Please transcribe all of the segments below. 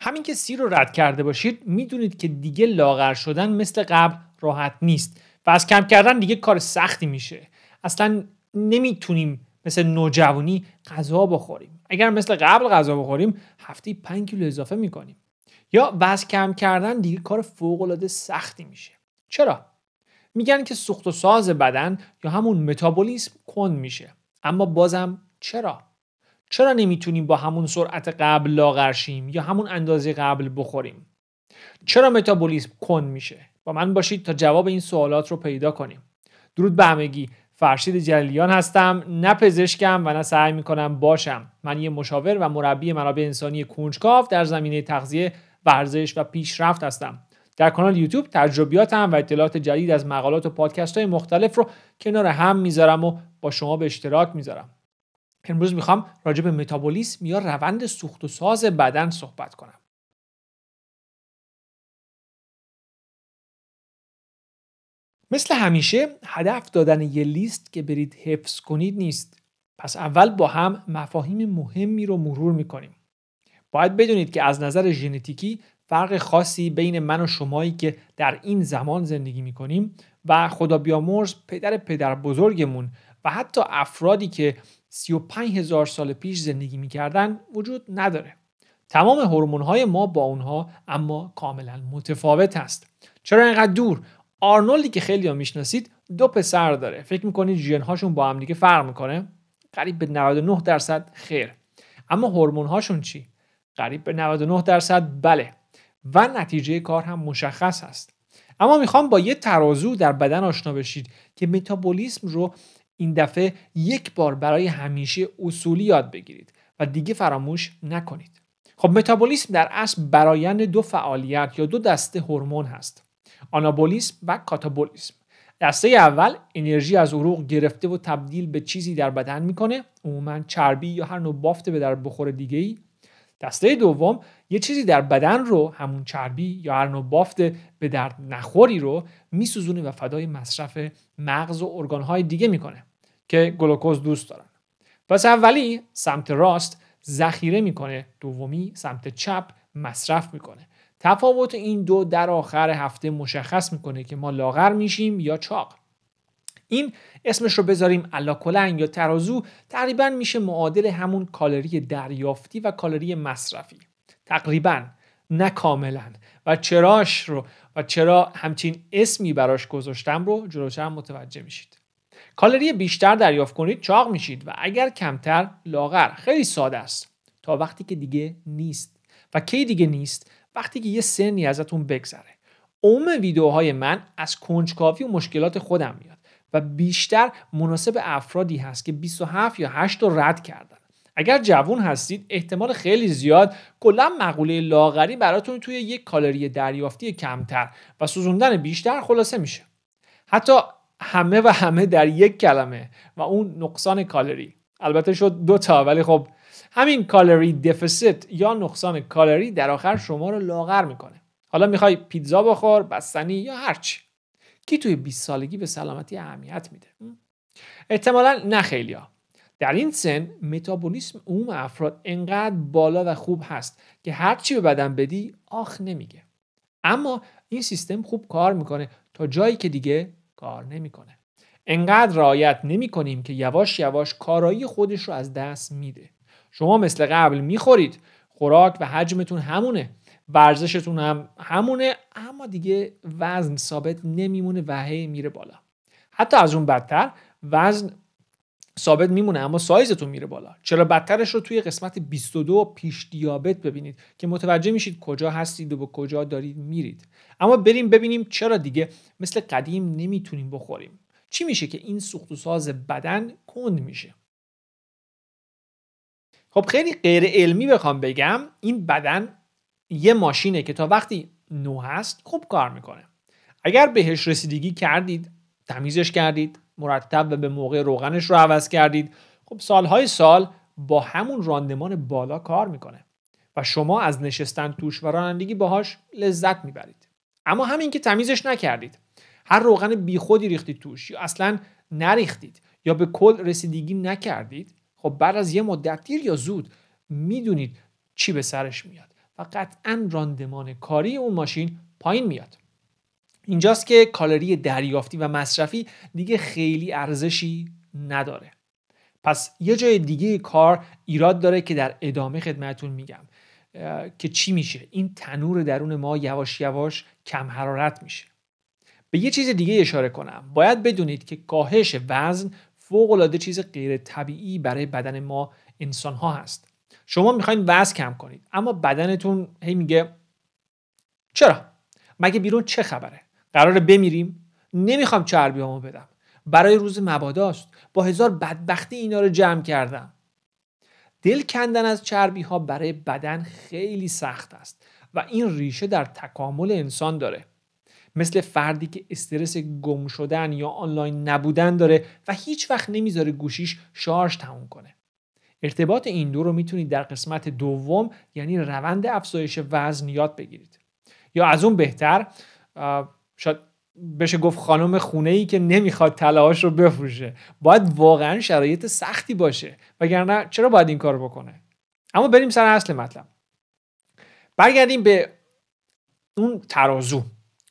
همین که سی رو رد کرده باشید میدونید که دیگه لاغر شدن مثل قبل راحت نیست و از کم کردن دیگه کار سختی میشه اصلا نمیتونیم مثل نوجوانی غذا بخوریم اگر مثل قبل غذا بخوریم هفته 5 کیلو اضافه میکنیم یا از کم کردن دیگه کار فوق العاده سختی میشه چرا میگن که سوخت و ساز بدن یا همون متابولیسم کند میشه اما بازم چرا چرا نمیتونیم با همون سرعت قبل لاغرشیم یا همون اندازه قبل بخوریم چرا متابولیسم کند میشه با من باشید تا جواب این سوالات رو پیدا کنیم درود به همگی فرشید جلیان هستم نه پزشکم و نه سعی میکنم باشم من یه مشاور و مربی منابع انسانی کنجکاو در زمینه تغذیه ورزش و پیشرفت هستم در کانال یوتیوب تجربیاتم و اطلاعات جدید از مقالات و پادکست های مختلف رو کنار هم میذارم و با شما به اشتراک میذارم امروز میخوام راجع به متابولیسم یا روند سوخت و ساز بدن صحبت کنم مثل همیشه هدف دادن یه لیست که برید حفظ کنید نیست پس اول با هم مفاهیم مهمی رو مرور میکنیم باید بدونید که از نظر ژنتیکی فرق خاصی بین من و شمایی که در این زمان زندگی میکنیم و خدا بیامرز پدر پدر بزرگمون و حتی افرادی که 35 هزار سال پیش زندگی میکردن وجود نداره تمام هرمون های ما با اونها اما کاملا متفاوت است چرا اینقدر دور آرنولدی که خیلی میشناسید دو پسر داره فکر میکنید ژن هاشون با هم دیگه فرق میکنه قریب به 99 درصد خیر اما هرمون هاشون چی قریب به 99 درصد بله و نتیجه کار هم مشخص است اما میخوام با یه ترازو در بدن آشنا بشید که متابولیسم رو این دفعه یک بار برای همیشه اصولی یاد بگیرید و دیگه فراموش نکنید خب متابولیسم در اصل برایند دو فعالیت یا دو دسته هورمون هست آنابولیسم و کاتابولیسم دسته اول انرژی از عروق گرفته و تبدیل به چیزی در بدن میکنه عموما چربی یا هر نوع بافت به در بخور دیگه ای دسته دوم یه چیزی در بدن رو همون چربی یا هر نوع بافت به درد نخوری رو میسوزونه و فدای مصرف مغز و ارگانهای دیگه میکنه که گلوکوز دوست دارن پس اولی سمت راست ذخیره میکنه دومی سمت چپ مصرف میکنه تفاوت این دو در آخر هفته مشخص میکنه که ما لاغر میشیم یا چاق این اسمش رو بذاریم الاکلنگ یا ترازو تقریبا میشه معادل همون کالری دریافتی و کالری مصرفی تقریبا نه کاملا و چراش رو و چرا همچین اسمی براش گذاشتم رو جلوتر هم متوجه میشید کالری بیشتر دریافت کنید چاق میشید و اگر کمتر لاغر خیلی ساده است تا وقتی که دیگه نیست و کی دیگه نیست وقتی که یه سنی ازتون بگذره عموم ویدیوهای من از کنجکاوی و مشکلات خودم میاد و بیشتر مناسب افرادی هست که 27 یا 8 رو رد کردن اگر جوون هستید احتمال خیلی زیاد کلا مقوله لاغری براتون توی یک کالری دریافتی کمتر و سوزوندن بیشتر خلاصه میشه حتی همه و همه در یک کلمه و اون نقصان کالری البته شد دوتا ولی خب همین کالری دفیسیت یا نقصان کالری در آخر شما رو لاغر میکنه حالا میخوای پیتزا بخور بستنی یا هرچی کی توی 20 سالگی به سلامتی اهمیت میده احتمالا نه خیلیا در این سن متابولیسم عموم افراد انقدر بالا و خوب هست که هرچی به بدن بدی آخ نمیگه اما این سیستم خوب کار میکنه تا جایی که دیگه کار نمیکنه انقدر رعایت نمیکنیم که یواش یواش کارایی خودش رو از دست میده شما مثل قبل میخورید خوراک و حجمتون همونه ورزشتون هم همونه اما دیگه وزن ثابت نمیمونه و هی میره بالا حتی از اون بدتر وزن ثابت میمونه اما سایزتون میره بالا چرا بدترش رو توی قسمت 22 پیش دیابت ببینید که متوجه میشید کجا هستید و به کجا دارید میرید اما بریم ببینیم چرا دیگه مثل قدیم نمیتونیم بخوریم چی میشه که این سوخت و ساز بدن کند میشه خب خیلی غیر علمی بخوام بگم این بدن یه ماشینه که تا وقتی نو هست خوب کار میکنه اگر بهش رسیدگی کردید تمیزش کردید مرتب و به موقع روغنش رو عوض کردید خب سالهای سال با همون راندمان بالا کار میکنه و شما از نشستن توش و رانندگی باهاش لذت میبرید اما همین که تمیزش نکردید هر روغن بیخودی ریختید توش یا اصلا نریختید یا به کل رسیدگی نکردید خب بعد از یه مدت دیر یا زود میدونید چی به سرش میاد و قطعا راندمان کاری اون ماشین پایین میاد اینجاست که کالری دریافتی و مصرفی دیگه خیلی ارزشی نداره پس یه جای دیگه کار ایراد داره که در ادامه خدمتون میگم که چی میشه این تنور درون ما یواش یواش کم حرارت میشه به یه چیز دیگه اشاره کنم باید بدونید که کاهش وزن العاده چیز غیر طبیعی برای بدن ما انسان ها هست شما میخواین وزن کم کنید اما بدنتون هی میگه چرا مگه بیرون چه خبره قراره بمیریم نمیخوام همو بدم برای روز مباداست با هزار بدبختی اینا رو جمع کردم دل کندن از چربی ها برای بدن خیلی سخت است و این ریشه در تکامل انسان داره مثل فردی که استرس گم شدن یا آنلاین نبودن داره و هیچ وقت نمیذاره گوشیش شارژ تموم کنه ارتباط این دو رو میتونید در قسمت دوم یعنی روند افزایش وزن یاد بگیرید یا از اون بهتر شاید بشه گفت خانم خونه ای که نمیخواد تلاش رو بفروشه باید واقعا شرایط سختی باشه وگرنه چرا باید این کار بکنه اما بریم سر اصل مطلب برگردیم به اون ترازو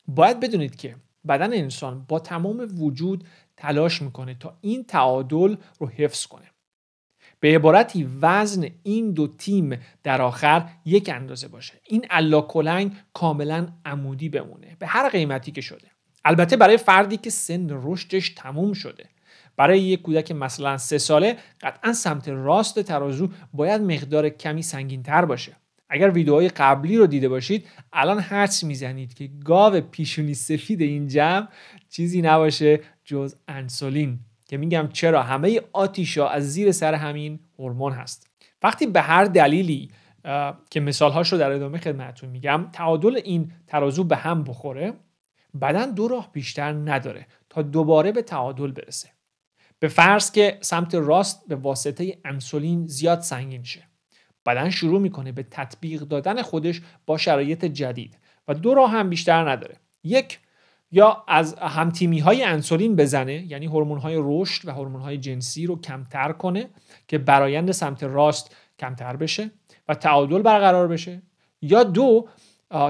باید بدونید که بدن انسان با تمام وجود تلاش میکنه تا این تعادل رو حفظ کنه به عبارتی وزن این دو تیم در آخر یک اندازه باشه این کلنگ کاملا عمودی بمونه به هر قیمتی که شده البته برای فردی که سن رشدش تموم شده برای یک کودک مثلا سه ساله قطعا سمت راست ترازو باید مقدار کمی سنگین تر باشه اگر ویدیوهای قبلی رو دیده باشید الان حدس میزنید که گاو پیشونی سفید این جمع چیزی نباشه جز انسولین که میگم چرا همه آتیشا از زیر سر همین هورمون هست وقتی به هر دلیلی که هاش رو در ادامه خدمتتون میگم تعادل این ترازو به هم بخوره بدن دو راه بیشتر نداره تا دوباره به تعادل برسه به فرض که سمت راست به واسطه انسولین زیاد سنگین شه بدن شروع میکنه به تطبیق دادن خودش با شرایط جدید و دو راه هم بیشتر نداره یک یا از همتیمی های انسولین بزنه یعنی هورمون های رشد و هورمون های جنسی رو کمتر کنه که برایند سمت راست کمتر بشه و تعادل برقرار بشه یا دو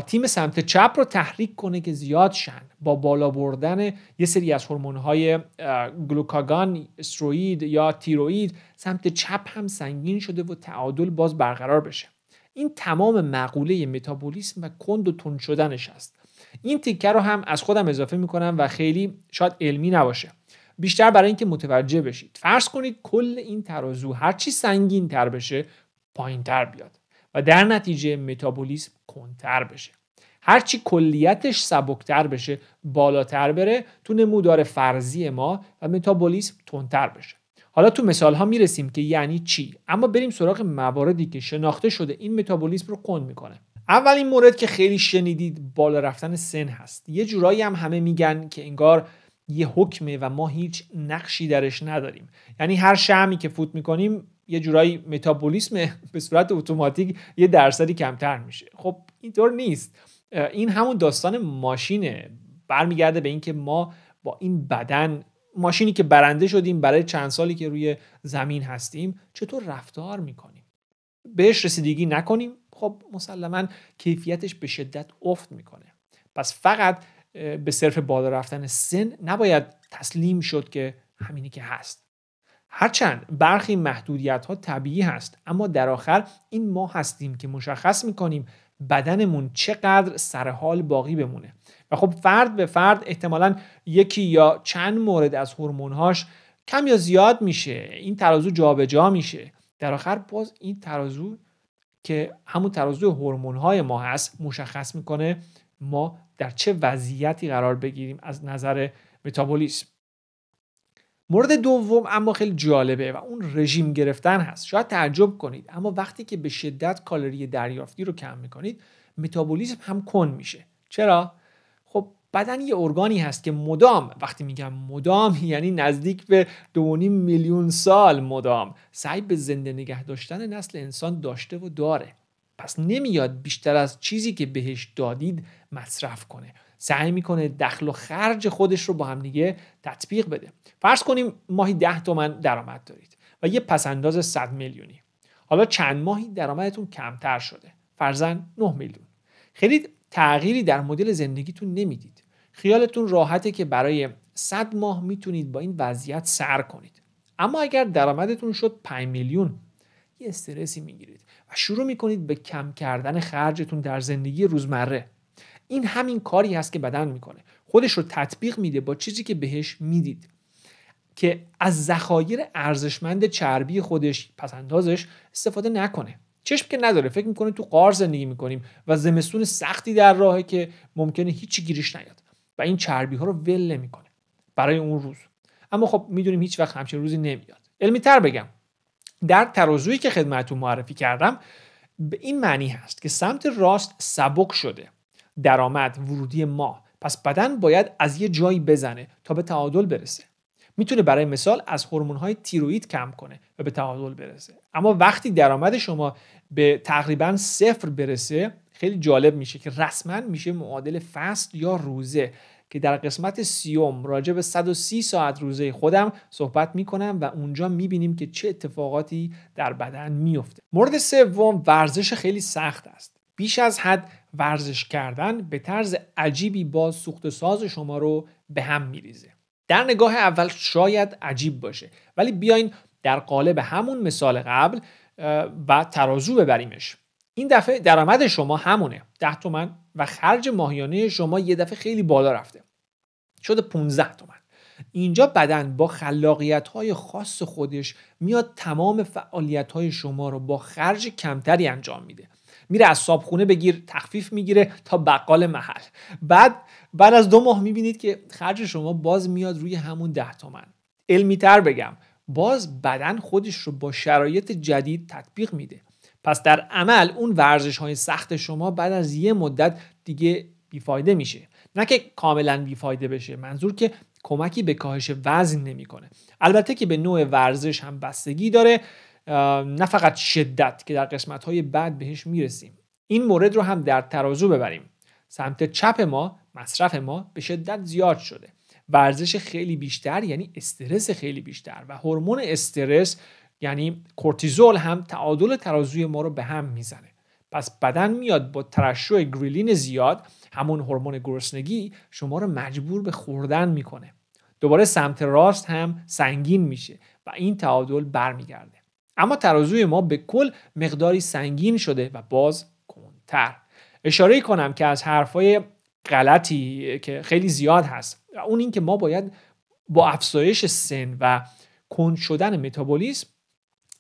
تیم سمت چپ رو تحریک کنه که زیاد شن با بالا بردن یه سری از هورمون های گلوکاگان استروئید یا تیروئید سمت چپ هم سنگین شده و تعادل باز برقرار بشه این تمام مقوله متابولیسم و کند و تند شدنش است این تیکه رو هم از خودم اضافه میکنم و خیلی شاید علمی نباشه بیشتر برای اینکه متوجه بشید فرض کنید کل این ترازو هرچی سنگین تر بشه پایین تر بیاد و در نتیجه متابولیسم کنتر بشه هرچی کلیتش سبکتر بشه بالاتر بره تو نمودار فرضی ما و متابولیسم تندتر بشه حالا تو مثال ها میرسیم که یعنی چی اما بریم سراغ مواردی که شناخته شده این متابولیسم رو کند میکنه اولین مورد که خیلی شنیدید بالا رفتن سن هست یه جورایی هم همه میگن که انگار یه حکمه و ما هیچ نقشی درش نداریم یعنی هر شمی که فوت میکنیم یه جورایی متابولیسم به صورت اتوماتیک یه درصدی کمتر میشه خب اینطور نیست این همون داستان ماشینه برمیگرده به اینکه ما با این بدن ماشینی که برنده شدیم برای چند سالی که روی زمین هستیم چطور رفتار میکنیم بهش رسیدگی نکنیم خب مسلما کیفیتش به شدت افت میکنه پس فقط به صرف بالا رفتن سن نباید تسلیم شد که همینی که هست هرچند برخی محدودیت ها طبیعی هست اما در آخر این ما هستیم که مشخص میکنیم بدنمون چقدر سرحال باقی بمونه و خب فرد به فرد احتمالا یکی یا چند مورد از هورمونهاش کم یا زیاد میشه این ترازو جابجا جا میشه در آخر باز این ترازو که همون ترازوی هورمون های ما هست مشخص میکنه ما در چه وضعیتی قرار بگیریم از نظر متابولیسم مورد دوم اما خیلی جالبه و اون رژیم گرفتن هست شاید تعجب کنید اما وقتی که به شدت کالری دریافتی رو کم میکنید متابولیسم هم کن میشه چرا خب بدن یه ارگانی هست که مدام وقتی میگم مدام یعنی نزدیک به 2.5 میلیون سال مدام سعی به زنده نگه داشتن نسل انسان داشته و داره پس نمیاد بیشتر از چیزی که بهش دادید مصرف کنه سعی میکنه دخل و خرج خودش رو با هم دیگه تطبیق بده فرض کنیم ماهی 10 تومن درآمد دارید و یه پسنداز 100 میلیونی حالا چند ماهی درآمدتون کمتر شده فرزن 9 میلیون خیلی تغییری در مدل زندگیتون نمیدید خیالتون راحته که برای 100 ماه میتونید با این وضعیت سر کنید اما اگر درآمدتون شد 5 میلیون یه استرسی میگیرید و شروع میکنید به کم کردن خرجتون در زندگی روزمره این همین کاری هست که بدن میکنه خودش رو تطبیق میده با چیزی که بهش میدید که از ذخایر ارزشمند چربی خودش پس اندازش استفاده نکنه چشم که نداره فکر میکنه تو قار زندگی میکنیم و زمستون سختی در راهه که ممکنه هیچی گیریش نیاد و این چربی ها رو ول نمیکنه برای اون روز اما خب میدونیم هیچ وقت همچین روزی نمیاد علمی تر بگم در ترازویی که خدمتتون معرفی کردم به این معنی هست که سمت راست سبک شده درآمد ورودی ما پس بدن باید از یه جایی بزنه تا به تعادل برسه میتونه برای مثال از هورمون های تیروئید کم کنه و به تعادل برسه اما وقتی درآمد شما به تقریبا صفر برسه خیلی جالب میشه که رسما میشه معادل فصل یا روزه که در قسمت سیوم راجع به 130 ساعت روزه خودم صحبت میکنم و اونجا میبینیم که چه اتفاقاتی در بدن میفته مورد سوم ورزش خیلی سخت است بیش از حد ورزش کردن به طرز عجیبی با سوخت ساز شما رو به هم میریزه در نگاه اول شاید عجیب باشه ولی بیاین در قالب همون مثال قبل و ترازو ببریمش این دفعه درآمد شما همونه 10 تومن و خرج ماهیانه شما یه دفعه خیلی بالا رفته شده 15 تومن اینجا بدن با خلاقیت های خاص خودش میاد تمام فعالیت های شما رو با خرج کمتری انجام میده میره از صابخونه بگیر تخفیف میگیره تا بقال محل بعد بعد از دو ماه میبینید که خرج شما باز میاد روی همون ده تومن علمیتر بگم باز بدن خودش رو با شرایط جدید تطبیق میده پس در عمل اون ورزش های سخت شما بعد از یه مدت دیگه بیفایده میشه نه که کاملا بیفایده بشه منظور که کمکی به کاهش وزن نمیکنه البته که به نوع ورزش هم بستگی داره نه فقط شدت که در قسمت بعد بهش میرسیم این مورد رو هم در ترازو ببریم سمت چپ ما مصرف ما به شدت زیاد شده ورزش خیلی بیشتر یعنی استرس خیلی بیشتر و هورمون استرس یعنی کورتیزول هم تعادل ترازوی ما رو به هم میزنه پس بدن میاد با ترشح گریلین زیاد همون هورمون گرسنگی شما رو مجبور به خوردن میکنه دوباره سمت راست هم سنگین میشه و این تعادل برمیگرده اما ترازوی ما به کل مقداری سنگین شده و باز کنتر اشاره کنم که از حرفای غلطی که خیلی زیاد هست اون این که ما باید با افزایش سن و کند شدن متابولیسم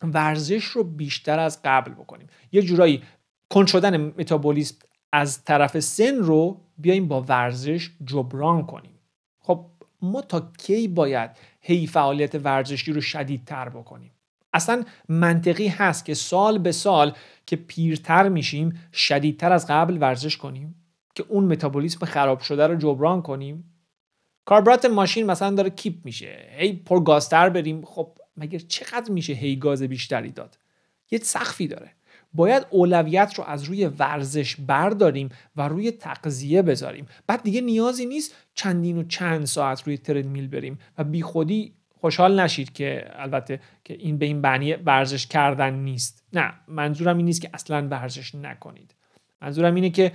ورزش رو بیشتر از قبل بکنیم یه جورایی کند شدن متابولیسم از طرف سن رو بیایم با ورزش جبران کنیم خب ما تا کی باید هی فعالیت ورزشی رو شدیدتر بکنیم اصلا منطقی هست که سال به سال که پیرتر میشیم شدیدتر از قبل ورزش کنیم که اون متابولیسم خراب شده رو جبران کنیم کاربرات ماشین مثلا داره کیپ میشه هی پرگازتر بریم خب مگر چقدر میشه هیگاز بیشتری داد یه سخفی داره باید اولویت رو از روی ورزش برداریم و روی تقضیه بذاریم بعد دیگه نیازی نیست چندین و چند ساعت روی میل بریم و بیخودی خوشحال نشید که البته که این به این معنی ورزش کردن نیست نه منظورم این نیست که اصلا ورزش نکنید منظورم اینه که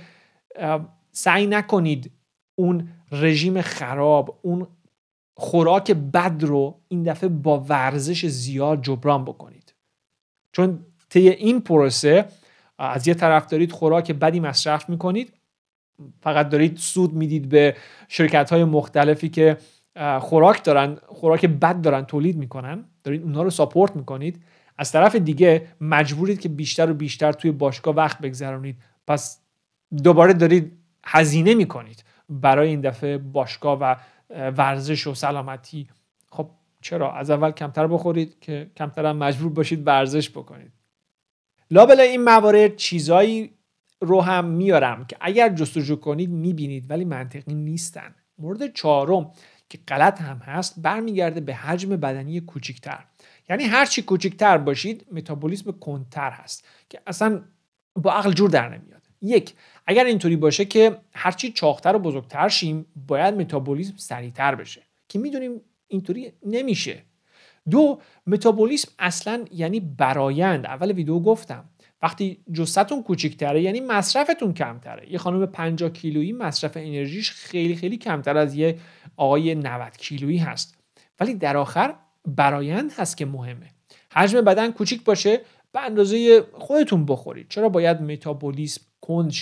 سعی نکنید اون رژیم خراب اون خوراک بد رو این دفعه با ورزش زیاد جبران بکنید چون طی این پروسه از یه طرف دارید خوراک بدی مصرف میکنید فقط دارید سود میدید به شرکت های مختلفی که خوراک دارن خوراک بد دارن تولید میکنن دارید اونها رو ساپورت میکنید از طرف دیگه مجبورید که بیشتر و بیشتر توی باشگاه وقت بگذرونید پس دوباره دارید هزینه میکنید برای این دفعه باشگاه و ورزش و سلامتی خب چرا از اول کمتر بخورید که کمتر هم مجبور باشید ورزش بکنید لابلا این موارد چیزایی رو هم میارم که اگر جستجو کنید میبینید ولی منطقی نیستن مورد چهارم که غلط هم هست برمیگرده به حجم بدنی کوچکتر یعنی هرچی کوچکتر باشید متابولیسم کنتر هست که اصلا با عقل جور در نمیاد یک اگر اینطوری باشه که هرچی چاقتر و بزرگتر شیم باید متابولیسم سریعتر بشه که میدونیم اینطوری نمیشه دو متابولیسم اصلا یعنی برایند اول ویدیو گفتم وقتی جستتون کوچیکتره یعنی مصرفتون کمتره یه خانم 50 کیلویی مصرف انرژیش خیلی خیلی کمتر از یه آقای 90 کیلویی هست ولی در آخر برایند هست که مهمه حجم بدن کوچیک باشه به اندازه خودتون بخورید چرا باید متابولیسم کند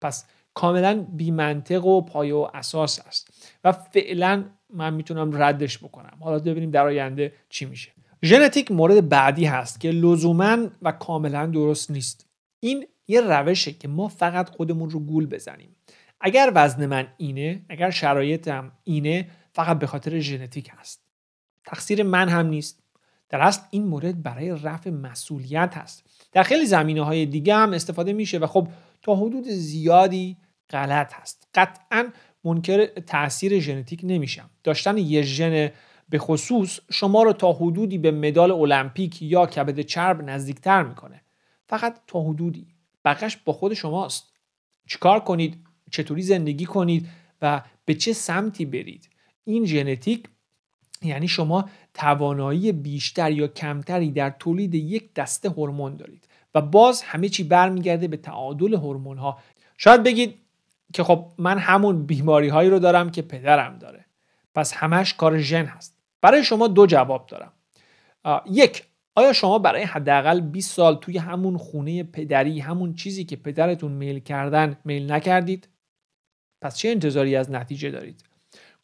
پس کاملا منطق و پای و اساس است و فعلا من میتونم ردش بکنم حالا ببینیم در آینده چی میشه ژنتیک مورد بعدی هست که لزوما و کاملا درست نیست این یه روشه که ما فقط خودمون رو گول بزنیم اگر وزن من اینه اگر شرایطم اینه فقط به خاطر ژنتیک هست تقصیر من هم نیست در اصل این مورد برای رفع مسئولیت هست در خیلی زمینه های دیگه هم استفاده میشه و خب تا حدود زیادی غلط هست قطعا منکر تاثیر ژنتیک نمیشم داشتن یه ژن به خصوص شما رو تا حدودی به مدال المپیک یا کبد چرب نزدیکتر میکنه فقط تا حدودی بقش با خود شماست چیکار کنید چطوری زندگی کنید و به چه سمتی برید این ژنتیک یعنی شما توانایی بیشتر یا کمتری در تولید یک دسته هورمون دارید و باز همه چی برمیگرده به تعادل هورمون ها شاید بگید که خب من همون بیماری هایی رو دارم که پدرم داره پس همش کار ژن هست برای شما دو جواب دارم یک آیا شما برای حداقل 20 سال توی همون خونه پدری همون چیزی که پدرتون میل کردن میل نکردید پس چه انتظاری از نتیجه دارید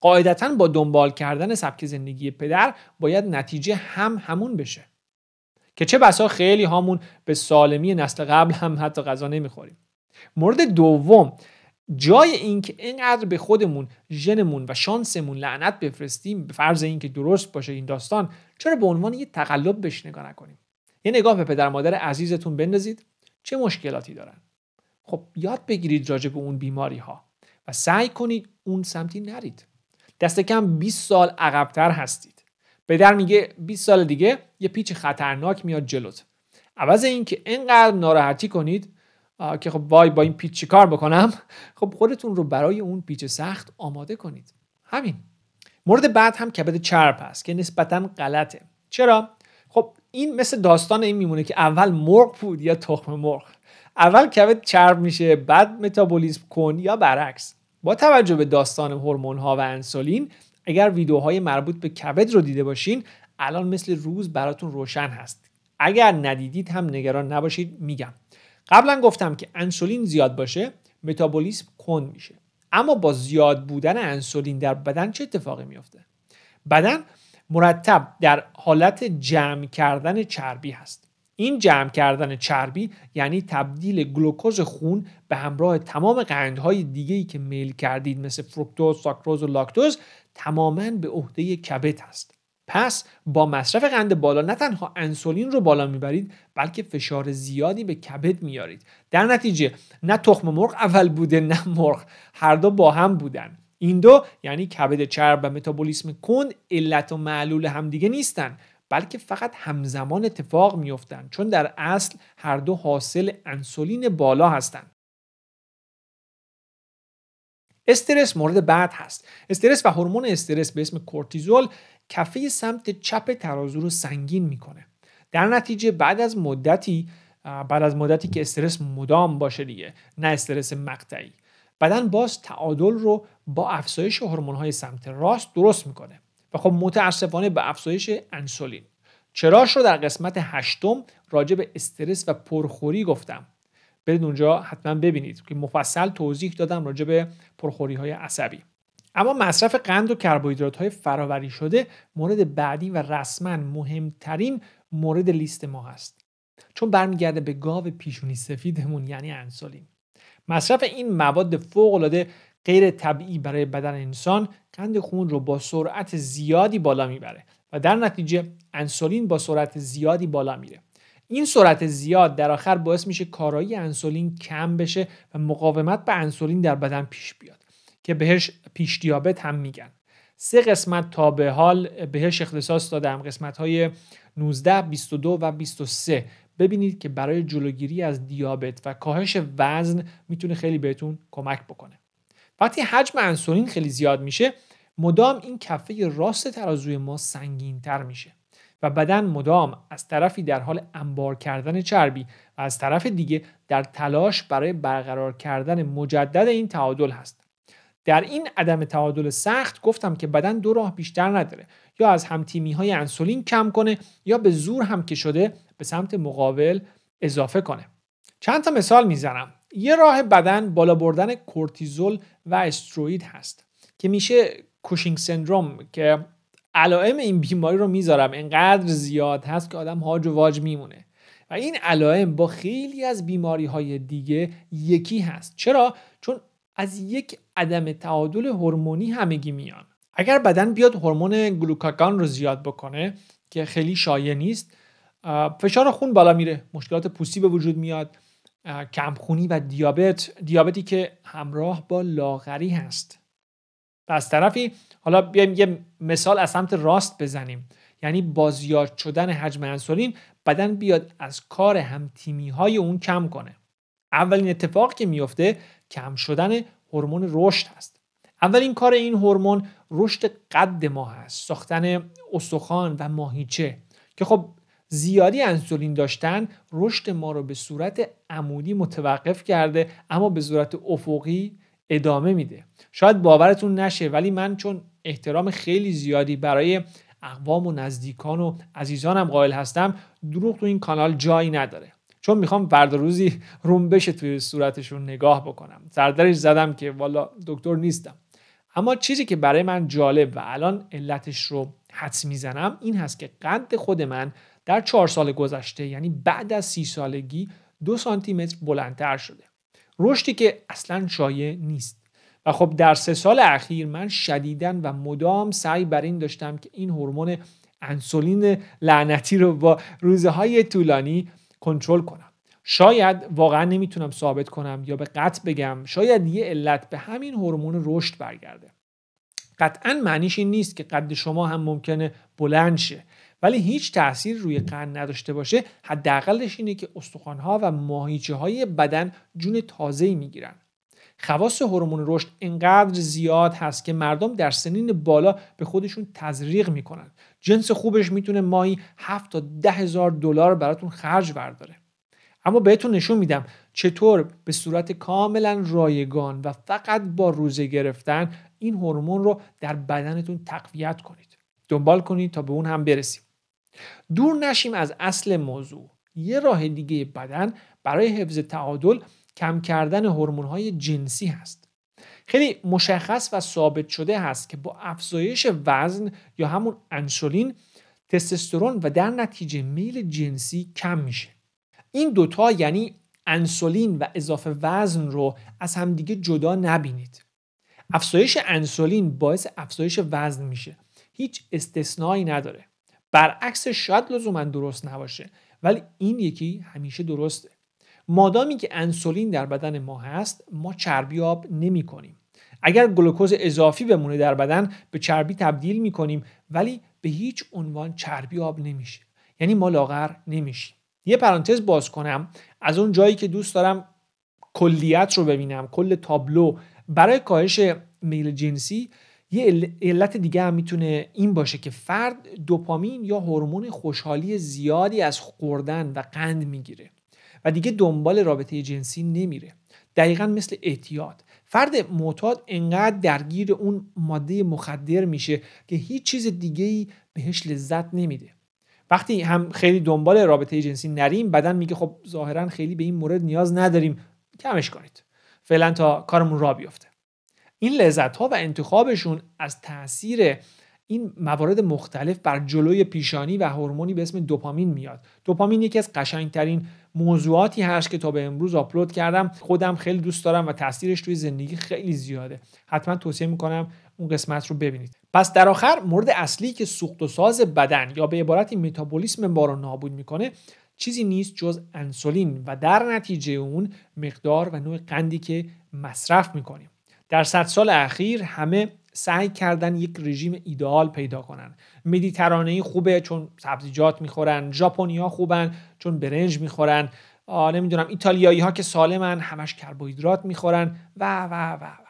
قاعدتا با دنبال کردن سبک زندگی پدر باید نتیجه هم همون بشه که چه بسا خیلی هامون به سالمی نسل قبل هم حتی غذا نمیخوریم مورد دوم جای اینکه اینقدر به خودمون ژنمون و شانسمون لعنت بفرستیم به فرض اینکه درست باشه این داستان چرا به عنوان یه تقلب بهش نگاه نکنیم یه نگاه به پدر مادر عزیزتون بندازید چه مشکلاتی دارن خب یاد بگیرید راجع به اون بیماری ها و سعی کنید اون سمتی نرید دست کم 20 سال عقبتر هستید پدر میگه 20 سال دیگه یه پیچ خطرناک میاد جلوت عوض اینکه اینقدر ناراحتی کنید که خب وای با این پیچ کار بکنم خب خودتون رو برای اون پیچ سخت آماده کنید همین مورد بعد هم کبد چرب هست که نسبتا غلطه چرا خب این مثل داستان این میمونه که اول مرغ بود یا تخم مرغ اول کبد چرب میشه بعد متابولیسم کن یا برعکس با توجه به داستان هورمون ها و انسولین اگر ویدیوهای مربوط به کبد رو دیده باشین الان مثل روز براتون روشن هست اگر ندیدید هم نگران نباشید میگم قبلا گفتم که انسولین زیاد باشه متابولیسم کند میشه اما با زیاد بودن انسولین در بدن چه اتفاقی میفته بدن مرتب در حالت جمع کردن چربی هست این جمع کردن چربی یعنی تبدیل گلوکوز خون به همراه تمام قندهای دیگهی که میل کردید مثل فروکتوز، ساکروز و لاکتوز تماما به عهده کبد است پس با مصرف قند بالا نه تنها انسولین رو بالا میبرید بلکه فشار زیادی به کبد میارید در نتیجه نه تخم مرغ اول بوده نه مرغ هر دو با هم بودن این دو یعنی کبد چرب و متابولیسم کند علت و معلول همدیگه نیستن بلکه فقط همزمان اتفاق میفتن چون در اصل هر دو حاصل انسولین بالا هستند استرس مورد بعد هست استرس و هورمون استرس به اسم کورتیزول کفه سمت چپ ترازو رو سنگین میکنه در نتیجه بعد از مدتی بعد از مدتی که استرس مدام باشه دیگه نه استرس مقطعی بدن باز تعادل رو با افزایش هورمون های سمت راست درست میکنه و خب متاسفانه به افزایش انسولین چراش رو در قسمت هشتم راجع به استرس و پرخوری گفتم برید اونجا حتما ببینید که مفصل توضیح دادم راجع به پرخوری های عصبی اما مصرف قند و کربوهیدرات های فراوری شده مورد بعدی و رسما مهمترین مورد لیست ما هست چون برمیگرده به گاو پیشونی سفیدمون یعنی انسولین مصرف این مواد فوق العاده غیر طبیعی برای بدن انسان قند خون رو با سرعت زیادی بالا میبره و در نتیجه انسولین با سرعت زیادی بالا میره این سرعت زیاد در آخر باعث میشه کارایی انسولین کم بشه و مقاومت به انسولین در بدن پیش بیاد که بهش پیش دیابت هم میگن سه قسمت تا به حال بهش اختصاص دادم قسمت های 19 22 و 23 ببینید که برای جلوگیری از دیابت و کاهش وزن میتونه خیلی بهتون کمک بکنه وقتی حجم انسولین خیلی زیاد میشه مدام این کفه راست ترازوی ما سنگین تر میشه و بدن مدام از طرفی در حال انبار کردن چربی و از طرف دیگه در تلاش برای برقرار کردن مجدد این تعادل هست در این عدم تعادل سخت گفتم که بدن دو راه بیشتر نداره یا از همتیمی های انسولین کم کنه یا به زور هم که شده به سمت مقابل اضافه کنه چند تا مثال میزنم یه راه بدن بالا بردن کورتیزول و استروید هست که میشه کوشینگ سندروم که علائم این بیماری رو میذارم انقدر زیاد هست که آدم هاج و واج میمونه و این علائم با خیلی از بیماری های دیگه یکی هست چرا چون از یک عدم تعادل هورمونی همگی میان اگر بدن بیاد هورمون گلوکاگان رو زیاد بکنه که خیلی شایع نیست فشار خون بالا میره مشکلات پوستی به وجود میاد کمخونی و دیابت دیابتی که همراه با لاغری هست و از طرفی حالا بیایم یه مثال از سمت راست بزنیم یعنی بازیاد شدن حجم انسولین بدن بیاد از کار همتیمی های اون کم کنه اولین اتفاق که میفته کم شدن هورمون رشد هست اولین کار این هورمون رشد قد ما هست ساختن استخوان و ماهیچه که خب زیادی انسولین داشتن رشد ما رو به صورت عمودی متوقف کرده اما به صورت افقی ادامه میده شاید باورتون نشه ولی من چون احترام خیلی زیادی برای اقوام و نزدیکان و عزیزانم قائل هستم دروغ تو این کانال جایی نداره چون میخوام فردا روزی بشه توی صورتشون نگاه بکنم سردرش زدم که والا دکتر نیستم اما چیزی که برای من جالب و الان علتش رو حدس میزنم این هست که قد خود من در چهار سال گذشته یعنی بعد از سی سالگی دو سانتی متر بلندتر شده رشدی که اصلا شایع نیست و خب در سه سال اخیر من شدیدن و مدام سعی بر این داشتم که این هورمون انسولین لعنتی رو با روزهای طولانی کنترل کنم شاید واقعا نمیتونم ثابت کنم یا به قطع بگم شاید یه علت به همین هورمون رشد برگرده قطعا معنیش این نیست که قد شما هم ممکنه بلند شه ولی هیچ تاثیر روی قند نداشته باشه حداقلش اینه که استخوانها و ماهیچه های بدن جون تازه‌ای میگیرن خواص هورمون رشد انقدر زیاد هست که مردم در سنین بالا به خودشون تزریق میکنن جنس خوبش میتونه ماهی 7 تا 10 هزار دلار براتون خرج برداره اما بهتون نشون میدم چطور به صورت کاملا رایگان و فقط با روزه گرفتن این هورمون رو در بدنتون تقویت کنید دنبال کنید تا به اون هم برسیم دور نشیم از اصل موضوع یه راه دیگه بدن برای حفظ تعادل کم کردن های جنسی هست خیلی مشخص و ثابت شده هست که با افزایش وزن یا همون انسولین تستوسترون و در نتیجه میل جنسی کم میشه این دوتا یعنی انسولین و اضافه وزن رو از همدیگه جدا نبینید افزایش انسولین باعث افزایش وزن میشه هیچ استثنایی نداره برعکس شاید لزوما درست نباشه ولی این یکی همیشه درسته مادامی که انسولین در بدن ما هست ما چربی آب نمی کنیم اگر گلوکوز اضافی بمونه در بدن به چربی تبدیل می کنیم ولی به هیچ عنوان چربی آب نمیشه یعنی ما لاغر نمیشیم یه پرانتز باز کنم از اون جایی که دوست دارم کلیت رو ببینم کل تابلو برای کاهش میل جنسی یه علت دیگه هم میتونه این باشه که فرد دوپامین یا هورمون خوشحالی زیادی از خوردن و قند میگیره و دیگه دنبال رابطه جنسی نمیره دقیقا مثل اعتیاد فرد معتاد انقدر درگیر اون ماده مخدر میشه که هیچ چیز دیگه ای بهش لذت نمیده وقتی هم خیلی دنبال رابطه جنسی نریم بدن میگه خب ظاهرا خیلی به این مورد نیاز نداریم کمش کنید فعلا تا کارمون را بیفته این لذت ها و انتخابشون از تاثیر این موارد مختلف بر جلوی پیشانی و هورمونی به اسم دوپامین میاد دوپامین یکی از قشنگترین موضوعاتی هست که تا به امروز آپلود کردم خودم خیلی دوست دارم و تاثیرش توی زندگی خیلی زیاده حتما توصیه میکنم اون قسمت رو ببینید پس در آخر مورد اصلی که سوخت و ساز بدن یا به عبارتی متابولیسم ما رو نابود میکنه چیزی نیست جز انسولین و در نتیجه اون مقدار و نوع قندی که مصرف میکنیم در صد سال اخیر همه سعی کردن یک رژیم ایدئال پیدا کنن مدیترانه خوبه چون سبزیجات میخورن ژاپنیا خوبن چون برنج میخورن نمیدونم ایتالیایی ها که سالمن همش کربوهیدرات میخورن و و و و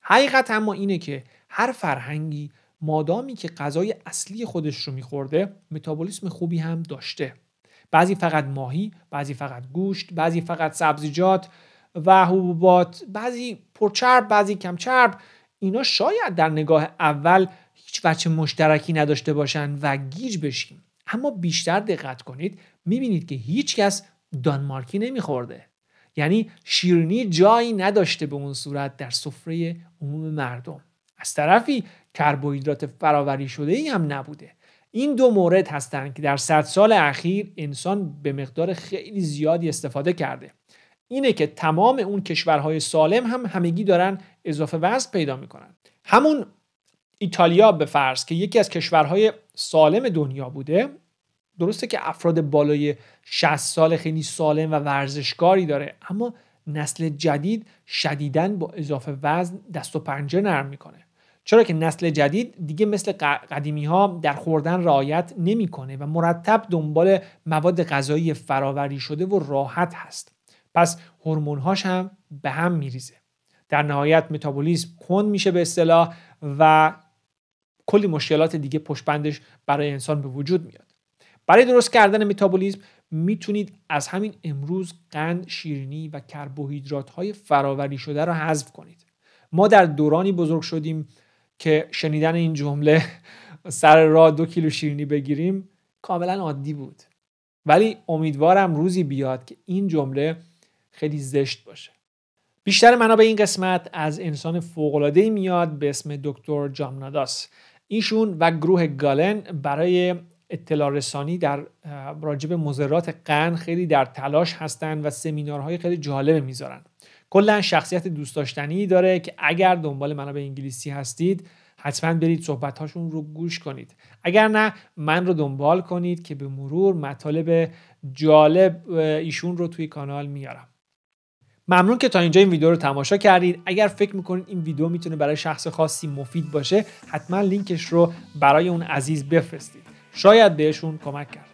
حقیقت اما اینه که هر فرهنگی مادامی که غذای اصلی خودش رو میخورده متابولیسم خوبی هم داشته بعضی فقط ماهی بعضی فقط گوشت بعضی فقط سبزیجات و حبوبات بعضی پرچرب بعضی کمچرب اینا شاید در نگاه اول هیچ وجه مشترکی نداشته باشن و گیج بشیم اما بیشتر دقت کنید میبینید که هیچکس دانمارکی نمیخورده یعنی شیرینی جایی نداشته به اون صورت در سفره عموم مردم از طرفی کربوهیدرات فراوری شده ای هم نبوده این دو مورد هستند که در صد سال اخیر انسان به مقدار خیلی زیادی استفاده کرده اینه که تمام اون کشورهای سالم هم همگی دارن اضافه وزن پیدا میکنن همون ایتالیا به فرض که یکی از کشورهای سالم دنیا بوده درسته که افراد بالای 60 سال خیلی سالم و ورزشکاری داره اما نسل جدید شدیدن با اضافه وزن دست و پنجه نرم میکنه چرا که نسل جدید دیگه مثل قدیمی ها در خوردن رعایت نمیکنه و مرتب دنبال مواد غذایی فراوری شده و راحت هست پس هورمون‌هاش هم به هم میریزه در نهایت متابولیسم کند میشه به اصطلاح و کلی مشکلات دیگه پشبندش برای انسان به وجود میاد برای درست کردن متابولیسم میتونید از همین امروز قند شیرینی و کربوهیدرات های فراوری شده را حذف کنید ما در دورانی بزرگ شدیم که شنیدن این جمله سر را دو کیلو شیرینی بگیریم کاملا عادی بود ولی امیدوارم روزی بیاد که این جمله خیلی زشت باشه بیشتر منابع این قسمت از انسان فوقلادهی میاد به اسم دکتر جامناداس ایشون و گروه گالن برای اطلاع رسانی در راجب مزرات قن خیلی در تلاش هستند و سمینارهای خیلی جالب میذارن کلا شخصیت دوست داشتنی داره که اگر دنبال منابع انگلیسی هستید حتما برید صحبت هاشون رو گوش کنید اگر نه من رو دنبال کنید که به مرور مطالب جالب ایشون رو توی کانال میارم ممنون که تا اینجا این ویدیو رو تماشا کردید اگر فکر میکنید این ویدیو میتونه برای شخص خاصی مفید باشه حتما لینکش رو برای اون عزیز بفرستید شاید بهشون کمک کرد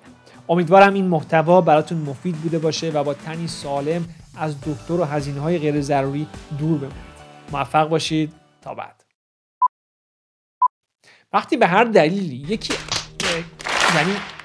امیدوارم این محتوا براتون مفید بوده باشه و با تنی سالم از دکتر و هزینه های غیر ضروری دور بمونید موفق باشید تا بعد وقتی به هر دلیلی یکی یعنی